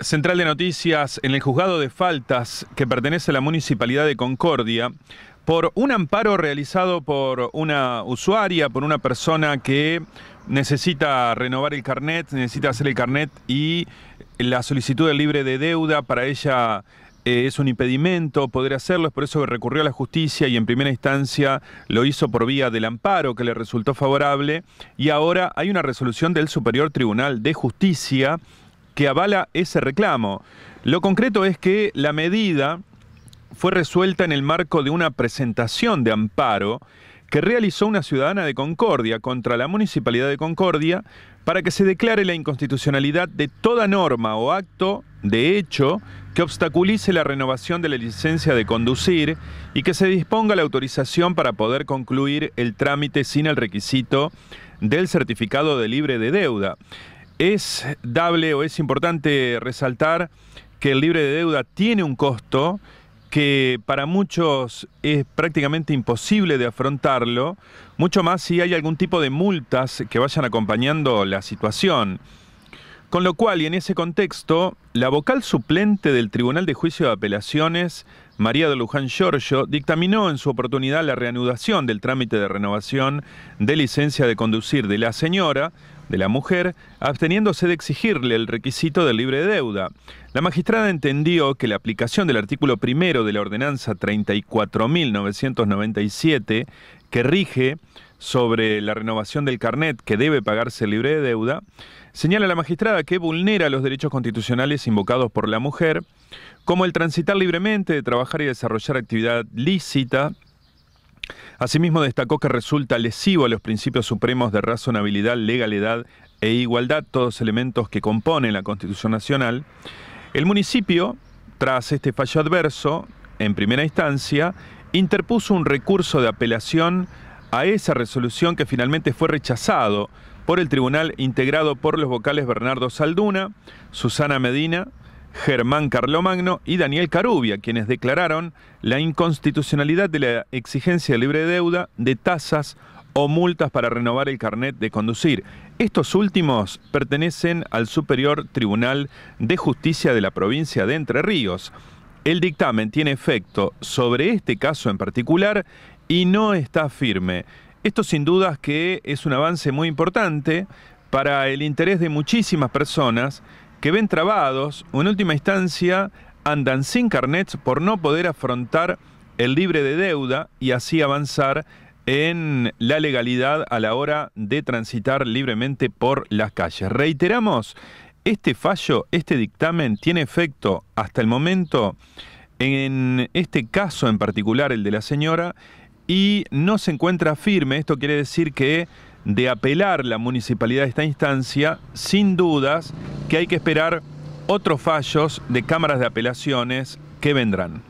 Central de Noticias, en el juzgado de faltas que pertenece a la Municipalidad de Concordia, por un amparo realizado por una usuaria, por una persona que necesita renovar el carnet, necesita hacer el carnet y la solicitud del libre de deuda para ella eh, es un impedimento poder hacerlo, es por eso que recurrió a la justicia y en primera instancia lo hizo por vía del amparo que le resultó favorable y ahora hay una resolución del Superior Tribunal de Justicia que avala ese reclamo. Lo concreto es que la medida fue resuelta en el marco de una presentación de amparo que realizó una ciudadana de Concordia contra la Municipalidad de Concordia para que se declare la inconstitucionalidad de toda norma o acto de hecho que obstaculice la renovación de la licencia de conducir y que se disponga la autorización para poder concluir el trámite sin el requisito del certificado de libre de deuda. Es dable o es importante resaltar que el libre de deuda tiene un costo que para muchos es prácticamente imposible de afrontarlo, mucho más si hay algún tipo de multas que vayan acompañando la situación. Con lo cual, y en ese contexto, la vocal suplente del Tribunal de Juicio de Apelaciones, María de Luján Giorgio, dictaminó en su oportunidad la reanudación del trámite de renovación de licencia de conducir de la señora, de la mujer, absteniéndose de exigirle el requisito de libre deuda. La magistrada entendió que la aplicación del artículo primero de la ordenanza 34.997, que rige sobre la renovación del carnet que debe pagarse libre de deuda, señala la magistrada que vulnera los derechos constitucionales invocados por la mujer, como el transitar libremente, de trabajar y desarrollar actividad lícita, Asimismo, destacó que resulta lesivo a los principios supremos de razonabilidad, legalidad e igualdad, todos elementos que componen la Constitución Nacional. El municipio, tras este fallo adverso, en primera instancia, interpuso un recurso de apelación a esa resolución que finalmente fue rechazado por el tribunal integrado por los vocales Bernardo Salduna, Susana Medina, Germán Carlomagno y Daniel Carubia, quienes declararon la inconstitucionalidad de la exigencia de libre deuda de tasas o multas para renovar el carnet de conducir. Estos últimos pertenecen al Superior Tribunal de Justicia de la provincia de Entre Ríos. El dictamen tiene efecto sobre este caso en particular y no está firme. Esto sin dudas que es un avance muy importante para el interés de muchísimas personas que ven trabados en última instancia andan sin carnets por no poder afrontar el libre de deuda y así avanzar en la legalidad a la hora de transitar libremente por las calles. Reiteramos, este fallo, este dictamen tiene efecto hasta el momento en este caso en particular, el de la señora, y no se encuentra firme. Esto quiere decir que de apelar la municipalidad a esta instancia, sin dudas, que hay que esperar otros fallos de cámaras de apelaciones que vendrán.